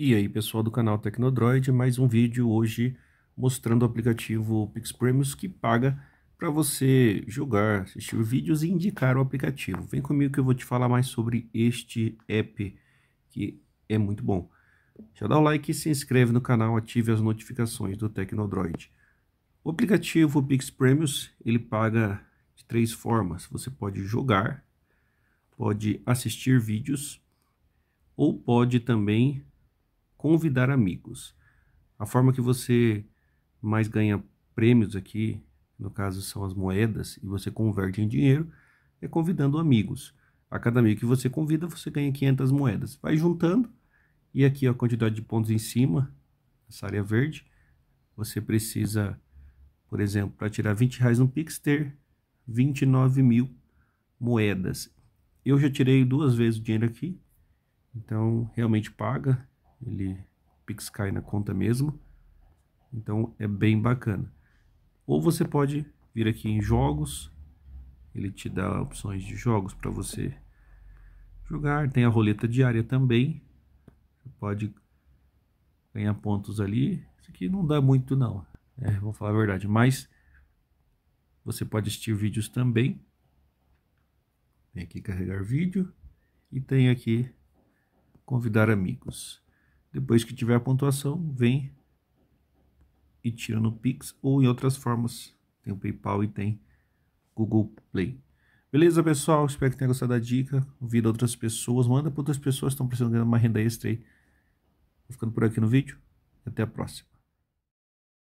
E aí pessoal do canal Tecnodroid, mais um vídeo hoje mostrando o aplicativo Pix Premios que paga para você jogar, assistir vídeos e indicar o aplicativo. Vem comigo que eu vou te falar mais sobre este app que é muito bom. Já dá o like, se inscreve no canal, ative as notificações do Tecnodroid. O aplicativo Pix Premios ele paga de três formas. Você pode jogar, pode assistir vídeos ou pode também convidar amigos. A forma que você mais ganha prêmios aqui, no caso são as moedas, e você converte em dinheiro, é convidando amigos. A cada amigo que você convida, você ganha 500 moedas. Vai juntando, e aqui a quantidade de pontos em cima, essa área verde, você precisa, por exemplo, para tirar 20 reais no Pix, ter 29 mil moedas. Eu já tirei duas vezes o dinheiro aqui, então realmente paga ele Pix cai na conta mesmo. Então é bem bacana. Ou você pode vir aqui em jogos, ele te dá opções de jogos para você jogar. Tem a roleta diária também. Você pode ganhar pontos ali. Isso aqui não dá muito não, é, vou falar a verdade, mas você pode assistir vídeos também. Tem aqui carregar vídeo e tem aqui convidar amigos. Depois que tiver a pontuação, vem e tira no Pix ou em outras formas. Tem o PayPal e tem Google Play. Beleza, pessoal? Espero que tenha gostado da dica. Convida outras pessoas. Manda para outras pessoas que estão precisando ganhar uma renda extra aí. Vou ficando por aqui no vídeo. Até a próxima.